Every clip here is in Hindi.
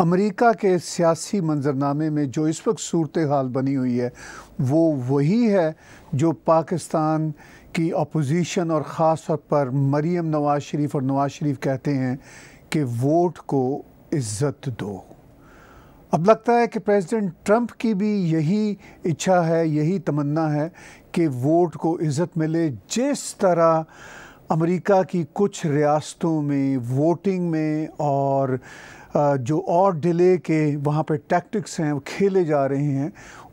अमेरिका के सियासी मंजरनामे में जो इस वक्त सूरत हाल बनी हुई है वो वही है जो पाकिस्तान की अपोजिशन और ख़ास तौर पर मरीम नवाज़ शरीफ और नवाज़ शरीफ कहते हैं कि वोट को इज़्ज़त दो अब लगता है कि प्रेसिडेंट ट्रंप की भी यही इच्छा है यही तमन्ना है कि वोट को इज़्ज़त मिले जिस तरह अमेरिका की कुछ रियासतों में वोटिंग में और जो और डिले के वहाँ पर टैक्टिक्स हैं वो खेले जा रहे हैं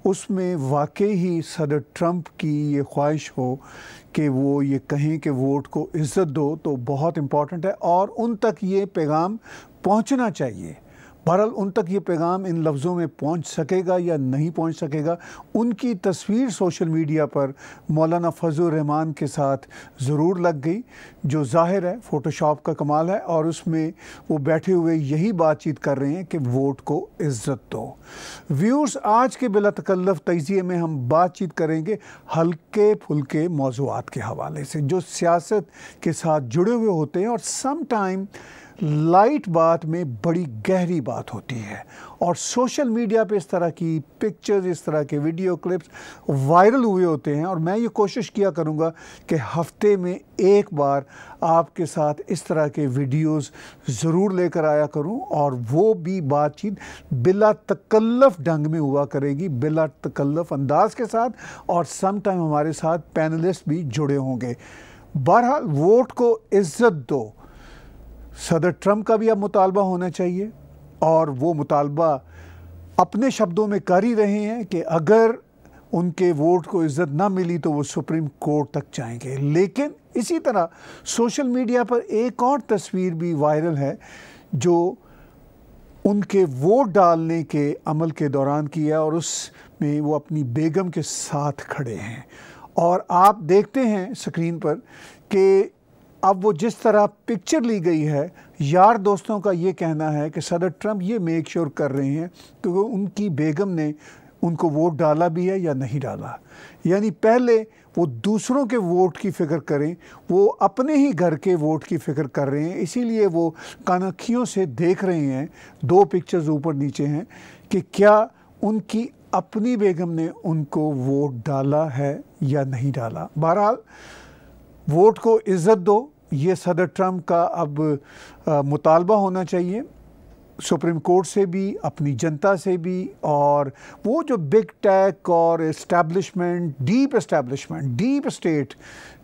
उसमें वाकई ही सदर ट्रंप की ये ख्वाहिश हो कि वो ये कहें कि वोट को इज़्ज़त दो तो बहुत इम्पॉर्टेंट है और उन तक ये पैगाम पहुँचना चाहिए बहरहाल उन तक ये पैगाम इन लफ्ज़ों में पहुंच सकेगा या नहीं पहुंच सकेगा उनकी तस्वीर सोशल मीडिया पर मौलाना फजल रहमान के साथ ज़रूर लग गई जो ज़ाहिर है फ़ोटोशॉप का कमाल है और उसमें वो बैठे हुए यही बातचीत कर रहे हैं कि वोट को इज़्ज़त दो व्यूर्स आज के बिला तकल्लफ तजिए में हम बातचीत करेंगे हल्के फुलके मौजूद के हवाले से जो सियासत के साथ जुड़े हुए होते हैं और समाइम लाइट बात में बड़ी गहरी बात होती है और सोशल मीडिया पे इस तरह की पिक्चर्स इस तरह के वीडियो क्लिप्स वायरल हुए होते हैं और मैं ये कोशिश किया करूँगा कि हफ्ते में एक बार आपके साथ इस तरह के वीडियोस ज़रूर लेकर आया करूँ और वो भी बातचीत बिला तकल्लफ ढंग में हुआ करेगी बिला तकल्लफ अंदाज के साथ और समाइम हमारे साथ पैनलिस्ट भी जुड़े होंगे बहरहाल वोट को इज़्ज़त दो सदर ट्रम्प का भी अब मुतालबा होना चाहिए और वो मुतालबा अपने शब्दों में कर ही रहे हैं कि अगर उनके वोट को इज़्ज़त ना मिली तो वो सुप्रीम कोर्ट तक जाएंगे लेकिन इसी तरह सोशल मीडिया पर एक और तस्वीर भी वायरल है जो उनके वोट डालने के अमल के दौरान की है और उसमें वो अपनी बेगम के साथ खड़े हैं और आप देखते हैं स्क्रीन पर कि अब वो जिस तरह पिक्चर ली गई है यार दोस्तों का ये कहना है कि सदर ट्रंप ये मेक श्योर कर रहे हैं क्योंकि उनकी बेगम ने उनको वोट डाला भी है या नहीं डाला यानी पहले वो दूसरों के वोट की फ़िक्र करें वो अपने ही घर के वोट की फ़िक्र कर रहे हैं इसीलिए वो कानाखियों से देख रहे हैं दो पिक्चर्स ऊपर नीचे हैं कि क्या उनकी अपनी बेगम ने उनको वोट डाला है या नहीं डाला बहरहाल वोट को इज़्ज़त दो ये सदर ट्रम्प का अब मुतालबा होना चाहिए सुप्रीम कोर्ट से भी अपनी जनता से भी और वो जो बिग टैक और establishment deep establishment deep state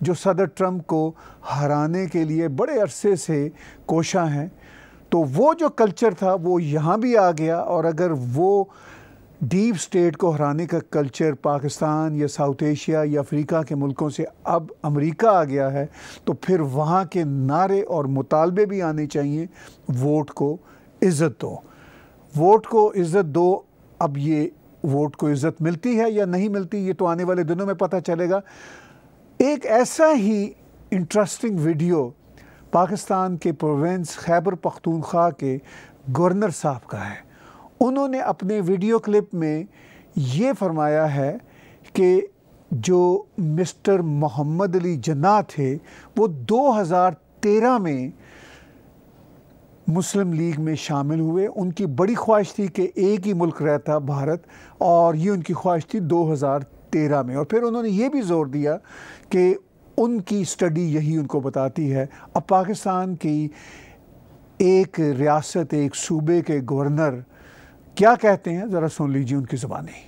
जो सदर ट्रम्प को हराने के लिए बड़े अरसे से कोशा हैं तो वो जो कल्चर था वो यहाँ भी आ गया और अगर वो डीप स्टेट को हराने का कल्चर पाकिस्तान या साउथ एशिया या अफ्रीका के मुल्कों से अब अमेरिका आ गया है तो फिर वहाँ के नारे और मुतालबे भी आने चाहिए वोट को इज़्ज़त दो वोट को इज़्ज़त दो अब ये वोट को इज़्ज़त मिलती है या नहीं मिलती ये तो आने वाले दिनों में पता चलेगा एक ऐसा ही इंटरेस्टिंग वीडियो पाकिस्तान के प्रोवेंस खैबर पख्तूनख्वा के गवर्नर साहब का है उन्होंने अपने वीडियो क्लिप में ये फरमाया है कि जो मिस्टर मोहम्मद अली जना थे वो 2013 में मुस्लिम लीग में शामिल हुए उनकी बड़ी ख्वाहिश थी कि एक ही मुल्क रहता भारत और ये उनकी ख्वाहिश थी 2013 में और फिर उन्होंने ये भी ज़ोर दिया कि उनकी स्टडी यही उनको बताती है अब पाकिस्तान की एक रियासत एक सूबे के गवर्नर क्या कहते हैं जरा सुन लीजिए उनकी जुबानी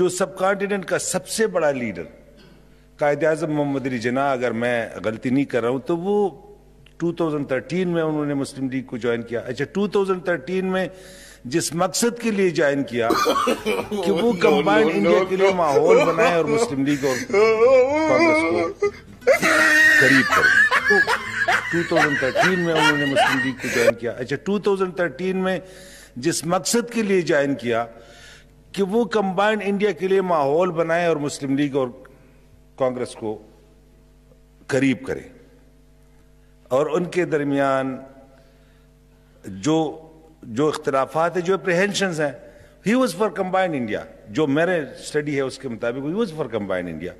जो सब कॉन्टिनेंट का सबसे बड़ा लीडर कायद अजम मोहम्मद अली जना अगर मैं गलती नहीं कर रहा हूं तो वो 2013 में उन्होंने मुस्लिम लीग को ज्वाइन किया अच्छा 2013 में जिस मकसद के लिए ज्वाइन किया कि वो कंबाइंड इंडिया के लिए माहौल बनाए और मुस्लिम लीग और कांग्रेस को करीब करें 2013 में उन्होंने मुस्लिम लीग को ज्वाइन किया अच्छा 2013 में जिस मकसद के लिए ज्वाइन किया कि वो कंबाइंड इंडिया के लिए माहौल बनाए और मुस्लिम लीग और कांग्रेस को करीब करें और उनके दरमियान जो जो इख्तलाफात है जो अप्रहेंशन हैं he was for combined India जो मेरे स्टडी है उसके मुताबिक he was for combined India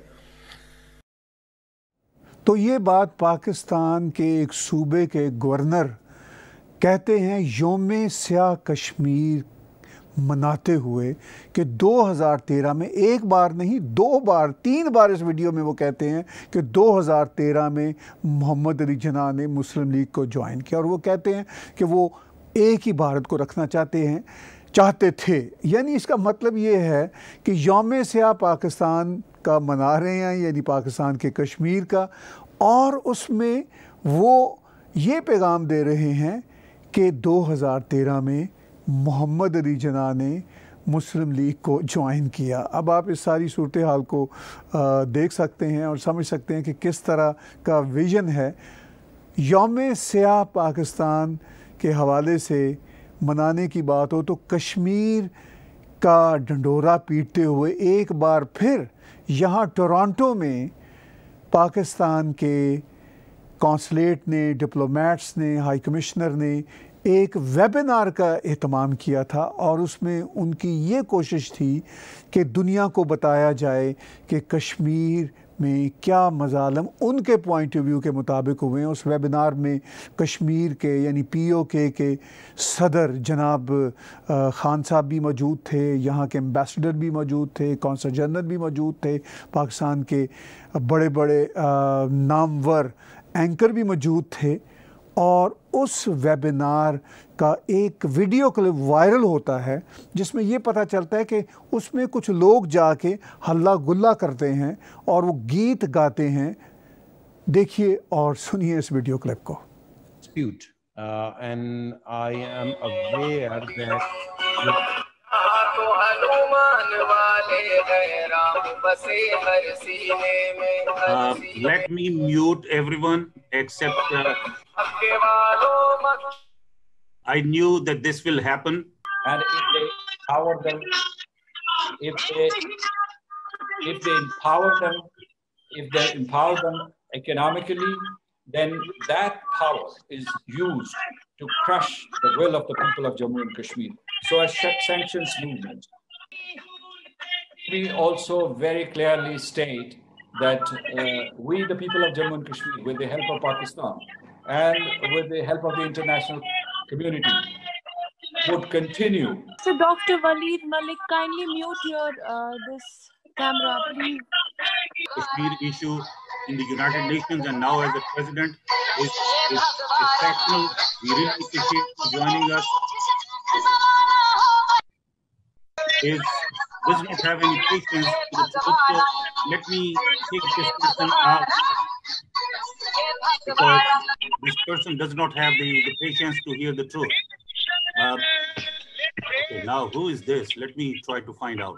तो ये बात पाकिस्तान के एक सूबे के गवर्नर कहते हैं योम स्या कश्मीर मनाते हुए कि 2013 में एक बार नहीं दो बार तीन बार इस वीडियो में वो कहते हैं कि 2013 में मोहम्मद अली जना ने मुस्लिम लीग को ज्वाइन किया और वो कहते हैं कि वो एक ही भारत को रखना चाहते हैं चाहते थे यानी इसका मतलब ये है कि योम स्या पाकिस्तान का मना रहे हैं यानी पाकिस्तान के कश्मीर का और उसमें वो ये पैगाम दे रहे हैं कि 2013 में मोहम्मद अली जना ने मुस्लिम लीग को ज्वाइन किया अब आप इस सारी सूरत हाल को देख सकते हैं और समझ सकते हैं कि किस तरह का विज़न है योम सयाह पाकिस्तान के हवाले से मनाने की बात हो तो कश्मीर का डंडोरा पीटते हुए एक बार फिर यहाँ टोरंटो में पाकिस्तान के कौंसलेट ने डिप्लोमेट्स ने हाई कमिश्नर ने एक वेबिनार का अहतमाम किया था और उसमें उनकी ये कोशिश थी कि दुनिया को बताया जाए कि कश्मीर में क्या मज़ालम उनके पॉइंट ऑफ व्यू के मुताबिक हुए हैं उस वेबिनार में कश्मीर के यानी पी ओ के के सदर जनाब ख़ान साहब भी मौजूद थे यहाँ के एम्बेसडर भी मौजूद थे कौंसल जनरल भी मौजूद थे पाकिस्तान के बड़े बड़े नामवर एंकर भी मौजूद थे और उस वेबिनार का एक वीडियो क्लिप वायरल होता है जिसमें ये पता चलता है कि उसमें कुछ लोग जाके हल्ला गुल्ला करते हैं और वो गीत गाते हैं देखिए और सुनिए इस वीडियो क्लिप को Uh, and I am aware that Uh, let me mute everyone except uh, I knew that this will happen. if they empower them, if they empower them, if they empower them economically, then that power is used to crush the will of the people of Jammu and Kashmir. So a sanctions movement. We also very clearly state that uh, we, the people of Jammu and Kashmir, with the help of Pakistan and with the help of the international community, would continue. So, Dr. Waleed Malik, kindly mute your uh, this camera, please. Kashmir issue in the United Nations, and now as the president, is, is exceptional. We really appreciate you joining us. Is does not have any patience to the so let me take this person out because this person does not have the, the patience to hear the truth. Uh, okay, now, who is this? Let me try to find out.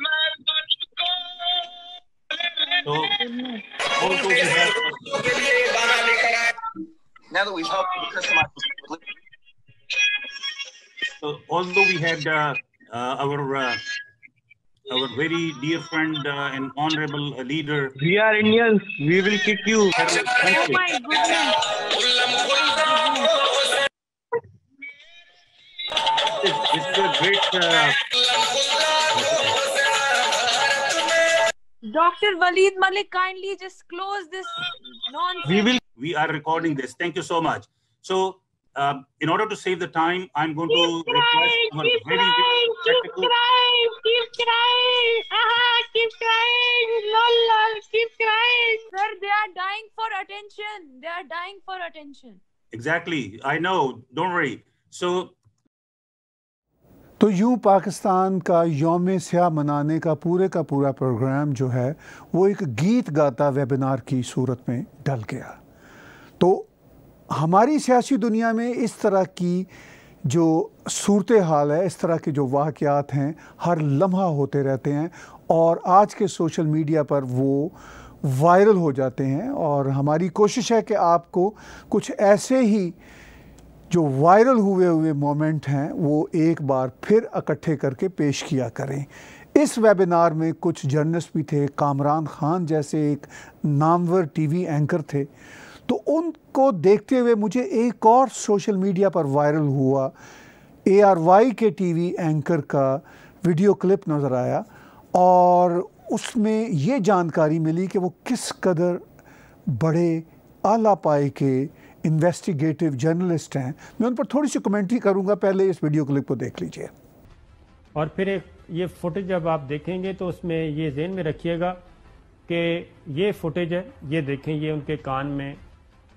So, also we have... Now that we've helped customize. So, although we had uh, uh, our uh, our very dear friend uh, and honorable uh, leader. We are Indians. We will kick you. Oh my goodness. This, this is a great. Uh, Dr. Waleed Malik, kindly just close this nonsense. We will we are recording this. Thank you so much. So uh, in order to save the time, I'm going to keep crying, request keep crying, very keep crying, keep crying, Aha, keep crying, lol, lol, keep crying. Sir, they are dying for attention. They are dying for attention. Exactly. I know. Don't worry. So तो यूँ पाकिस्तान का योम स्याह मनाने का पूरे का पूरा प्रोग्राम जो है वो एक गीत गाता वेबिनार की सूरत में डल गया तो हमारी सियासी दुनिया में इस तरह की जो सूरत हाल है इस तरह के जो वाक़ात हैं हर लम्हा होते रहते हैं और आज के सोशल मीडिया पर वो वायरल हो जाते हैं और हमारी कोशिश है कि आपको कुछ ऐसे ही जो वायरल हुए हुए मोमेंट हैं वो एक बार फिर इकट्ठे करके पेश किया करें इस वेबिनार में कुछ जर्नलिस्ट भी थे कामरान खान जैसे एक नामवर टीवी एंकर थे तो उनको देखते हुए मुझे एक और सोशल मीडिया पर वायरल हुआ ए आर वाई के वी एंकर का वीडियो क्लिप नज़र आया और उसमें ये जानकारी मिली कि वो किस कदर बड़े आला पाए के इन्वेस्टिगेटिव जर्नलिस्ट हैं मैं उन पर थोड़ी सी कमेंट्री करूंगा पहले इस वीडियो क्लिप को देख लीजिए और फिर एक ये फुटेज जब आप देखेंगे तो उसमें ये जेन में रखिएगा कि ये फुटेज है ये देखें ये उनके कान में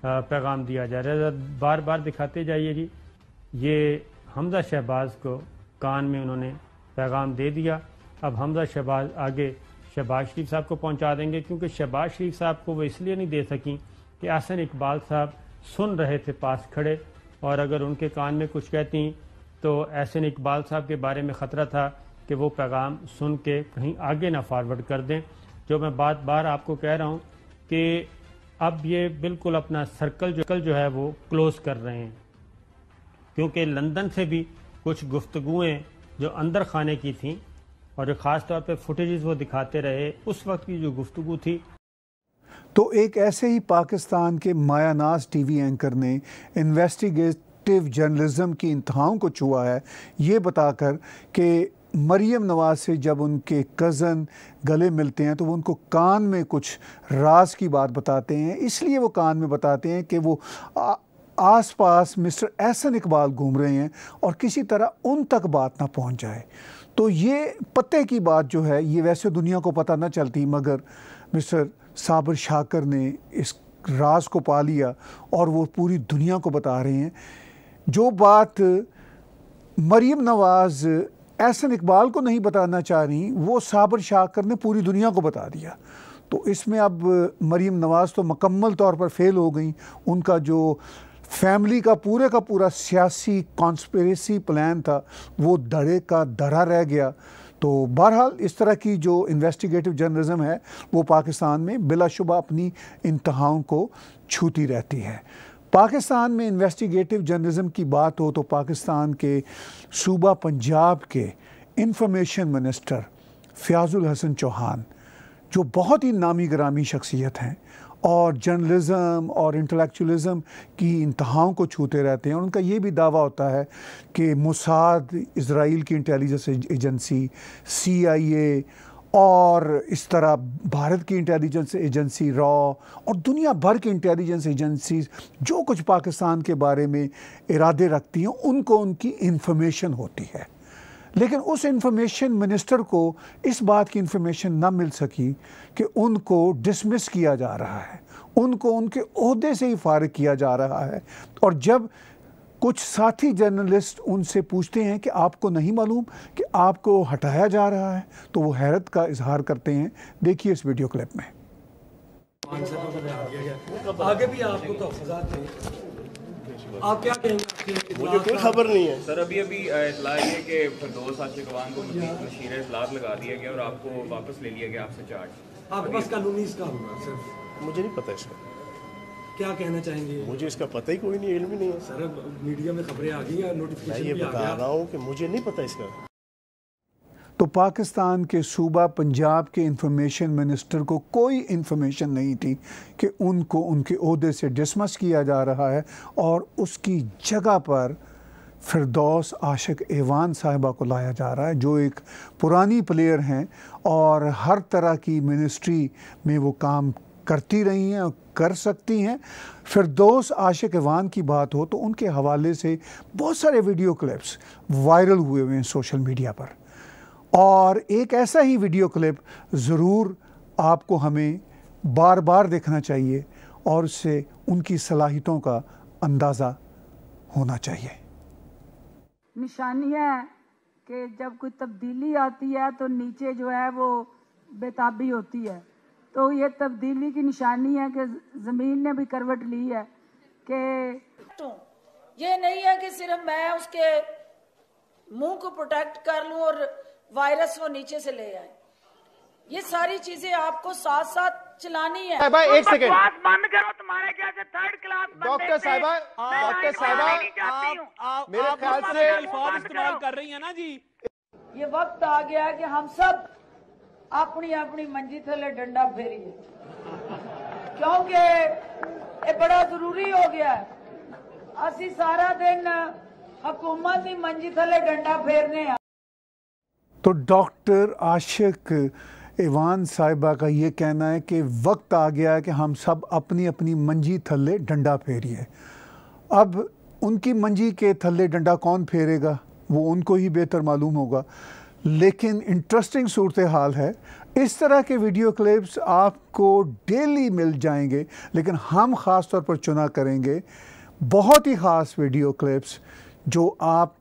पैगाम दिया जा रहा है बार बार दिखाते जाइए जी ये हमजा शहबाज को कान में उन्होंने पैगाम दे दिया अब हमजा शहबाज आगे शहबाज शरीफ साहब को पहुंचा देंगे क्योंकि शहबाज शरीफ साहब को वो इसलिए नहीं दे सकें कि आसन इकबाल साहब सुन रहे थे पास खड़े और अगर उनके कान में कुछ कहती तो ऐसे इकबाल साहब के बारे में ख़तरा था कि वो पैगाम सुन के कहीं आगे ना फॉरवर्ड कर दें जो मैं बात बार आपको कह रहा हूँ कि अब ये बिल्कुल अपना सर्कल जो कल जो है वो क्लोज कर रहे हैं क्योंकि लंदन से भी कुछ गुफ्तगुएँ जो अंदर खाने की थी और जो ख़ास तौर पे फुटेजेस वो दिखाते रहे उस वक्त की जो गुफ्तु थी तो एक ऐसे ही पाकिस्तान के मायानास टीवी एंकर ने इन्वेस्टिगेटिव जर्नलिज्म की इंतहाओं को छुआ है ये बताकर कि मरीम नवाज से जब उनके कज़न गले मिलते हैं तो वो उनको कान में कुछ राज की बात बताते हैं इसलिए वो कान में बताते हैं कि वो आस पास मिस्टर एहसन इकबाल घूम रहे हैं और किसी तरह उन तक बात ना पहुंच जाए तो ये पते की बात जो है ये वैसे दुनिया को पता ना चलती मगर मिस्टर साबर शाकर ने इस राज को पा लिया और वो पूरी दुनिया को बता रहे हैं जो बात मरीम नवाज़ एहसन इकबाल को नहीं बताना चाह रही वो साबर शाकर ने पूरी दुनिया को बता दिया तो इसमें अब मरीम नवाज़ तो मकम्मल तौर पर फेल हो गई उनका जो फैमिली का पूरे का पूरा सियासी कॉन्स्परेसी प्लान था वो धड़े का धड़ा रह गया तो बहरहाल इस तरह की जो इन्वेस्टिगेटिव जर्नलिज़म है वो पाकिस्तान में बिलाशुबा अपनी इंतहाओं को छूती रहती है पाकिस्तान में इन्वेस्टिगेटिव जर्नलिज़म की बात हो तो पाकिस्तान के सूबा पंजाब के इंफॉर्मेशन मिनिस्टर फ़याज़ुल हसन चौहान जो बहुत ही नामी ग्रामी शख्सियत हैं और जर्नलिज़म और इंटलेक्चुअलिज़म की इंतहाओं को छूते रहते हैं और उनका ये भी दावा होता है कि मुसाद इसराइल की intelligence agency C I A और इस तरह भारत की इंटेलिजेंस एजेंसी रॉ और दुनिया भर की इंटेलिजेंस एजेंसी जो कुछ पाकिस्तान के बारे में इरादे रखती हैं उनको उनकी इन्फॉर्मेशन होती है लेकिन उस इंफॉर्मेशन मिनिस्टर को इस बात की इंफॉर्मेशन ना मिल सकी कि उनको डिसमिस किया जा रहा है उनको उनके अहदे से ही फारग किया जा रहा है और जब कुछ साथी जर्नलिस्ट उनसे पूछते हैं कि आपको नहीं मालूम कि आपको हटाया जा रहा है तो वो हैरत का इजहार करते हैं देखिए इस वीडियो क्लिप में आगे भी आपको तो आप क्या कहेंगे मुझे कोई खबर नहीं है सर अभी अभी इतला है कि आशिकवान को लगा दिया गया और आपको वापस ले लिया गया आपसे चार्ज आपके पास कानूनी इसका होगा सर मुझे नहीं पता इसका क्या कहना चाहेंगे मुझे इसका पता ही कोई नहीं इल्म ही नहीं है सर मीडिया में खबरें आ गई हैं नोटिफिकेशन ये बता रहा हूँ कि मुझे नहीं पता इसका तो पाकिस्तान के सूबा पंजाब के इंफॉर्मेशन मिनिस्टर को कोई इन्फॉर्मेशन नहीं थी कि उनको उनके अहदे से डिसमस किया जा रहा है और उसकी जगह पर फिरदौस आशिक एवान साहिबा को लाया जा रहा है जो एक पुरानी प्लेयर हैं और हर तरह की मिनिस्ट्री में वो काम करती रही हैं और कर सकती हैं फिर आशिक आशिकवान की बात हो तो उनके हवाले से बहुत सारे वीडियो क्लिप्स वायरल हुए हुए हैं सोशल मीडिया पर और एक ऐसा ही वीडियो क्लिप ज़रूर आपको हमें बार बार देखना चाहिए और उससे उनकी सलाहितों का अंदाज़ा होना चाहिए है कि जब कोई तब्दीली आती है तो नीचे जो है वो बेताबी होती है तो ये तब्दीली की निशानी है कि ज़मीन ने भी करवट ली है कि तो ये नहीं है कि सिर्फ मैं उसके मुंह को प्रोटेक्ट कर लूं और वायरस वो नीचे से ले आए ये सारी चीजें आपको साथ साथ चलानी है साहबा एक सेकंड तो क्लास बंद करो तुम्हारे जैसे थर्ड क्लास डॉक्टर साहबा डॉक्टर साहबा मेरे ख्याल से इस्तेमाल कर रही है ना जी ये वक्त आ गया है कि हम सब अपनी ਆਪਣੀ ਮੰਜੀ ਥੱਲੇ ਡੰਡਾ ਫੇਰੀਏ क्योंकि ये बड़ा जरूरी हो गया है ਸਾਰਾ सारा दिन ਦੀ की मंजी थले डंडा फेरने तो डॉक्टर आशिक ईवान साहिबा का ये कहना है कि वक्त आ गया है कि हम सब अपनी अपनी मंजी थल्ले डंडा फेरिए अब उनकी मंजी के थल्ले डंडा कौन फेरेगा वो उनको ही बेहतर मालूम होगा लेकिन इंटरेस्टिंग सूरत हाल है इस तरह के वीडियो क्लिप्स आपको डेली मिल जाएंगे लेकिन हम ख़ास तौर पर चुना करेंगे बहुत ही ख़ास वीडियो क्लिप्स जो आप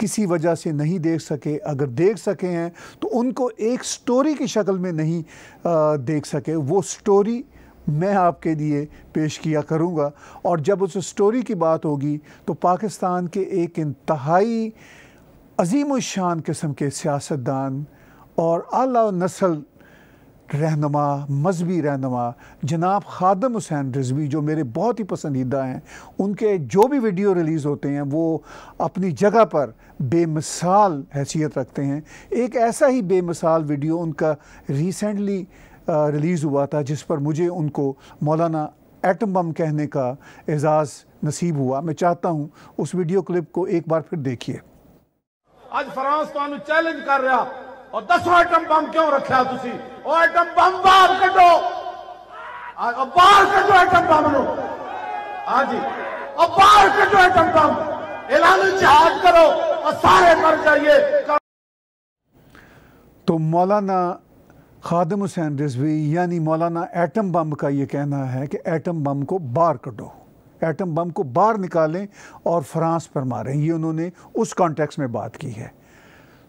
किसी वजह से नहीं देख सके अगर देख सके हैं तो उनको एक स्टोरी की शक्ल में नहीं आ, देख सके वो स्टोरी मैं आपके लिए पेश किया करूँगा और जब उस स्टोरी की बात होगी तो पाकिस्तान के एक इंतहाई अजीम शान किस्म के सियासतदान और अला नसल रहनमा मजहबी रहनमा जनाब खादम हुसैन रिजवी जो मेरे बहुत ही पसंदीदा हैं उनके जो भी वीडियो रिलीज़ होते हैं वो अपनी जगह पर बेमिसाल हैसियत रखते हैं एक ऐसा ही बेमिसाल वीडियो उनका रिसेंटली रिलीज़ हुआ था जिस पर मुझे उनको मौलाना एटम बम कहने का एजाज़ नसीब हुआ मैं चाहता हूँ उस वीडियो क्लिप को एक बार फिर देखिए ਅੱਜ फ्रांस ਤੁਹਾਨੂੰ ਚੈਲੰਜ ਕਰ ਰਿਹਾ ਔਰ ਦੱਸੋ ਆਟਮ ਬੰਬ ਕਿਉਂ ਰੱਖਿਆ ਤੁਸੀਂ ਉਹ ਆਟਮ ਬੰਬ ਬਾਹਰ ਕੱਢੋ ਆ ਬਾਹਰ ਕੱਢੋ ਆਟਮ ਬੰਬ बाहर कटो आइटम है इन्हों जहाज करो और सारे मर जाइए तो मौलाना खादम हुसैन रिजवी यानी मौलाना एटम बम का ये कहना है कि एटम बम को बाहर कटो एटम बम को बाहर निकालें और फ्रांस पर मारें ये उन्होंने उस कॉन्टेक्स्ट में बात की है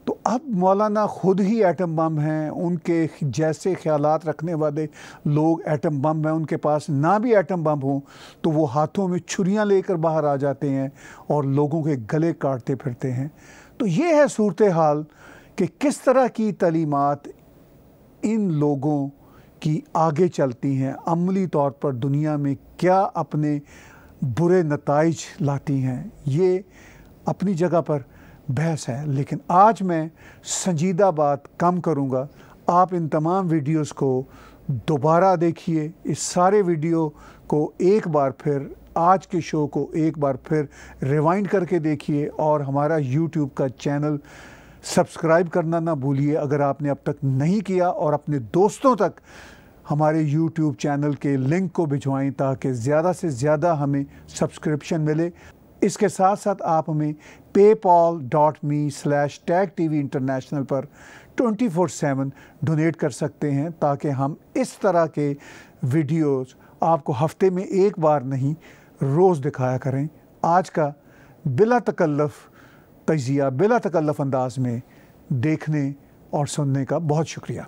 तो अब मौलाना ख़ुद ही एटम बम हैं उनके जैसे ख्याल रखने वाले लोग एटम बम हैं उनके पास ना भी एटम बम हों तो वो हाथों में छुरियाँ लेकर बाहर आ जाते हैं और लोगों के गले काटते फिरते हैं तो ये है सूरत हाल कि किस तरह की तलीमत इन लोगों की आगे चलती हैं अमली तौर पर दुनिया में क्या अपने बुरे नतज लाती हैं ये अपनी जगह पर बहस है लेकिन आज मैं संजीदा बात कम करूँगा आप इन तमाम वीडियोस को दोबारा देखिए इस सारे वीडियो को एक बार फिर आज के शो को एक बार फिर रिवाइंड करके देखिए और हमारा यूट्यूब का चैनल सब्सक्राइब करना ना भूलिए अगर आपने अब तक नहीं किया और अपने दोस्तों तक हमारे यूट्यूब चैनल के लिंक को भिजवाएं ताकि ज़्यादा से ज़्यादा हमें सब्सक्रिप्शन मिले इसके साथ साथ आप हमें PayPal dot me slash tag T V international पर ट्वेंटी फोर सेवन डोनेट कर सकते हैं ताकि हम इस तरह के वीडियोस आपको हफ्ते में एक बार नहीं रोज़ दिखाया करें आज का बिला तकल्लफ़ तजिया बिला तकल्लफ़ अंदाज में देखने और सुनने का बहुत शुक्रिया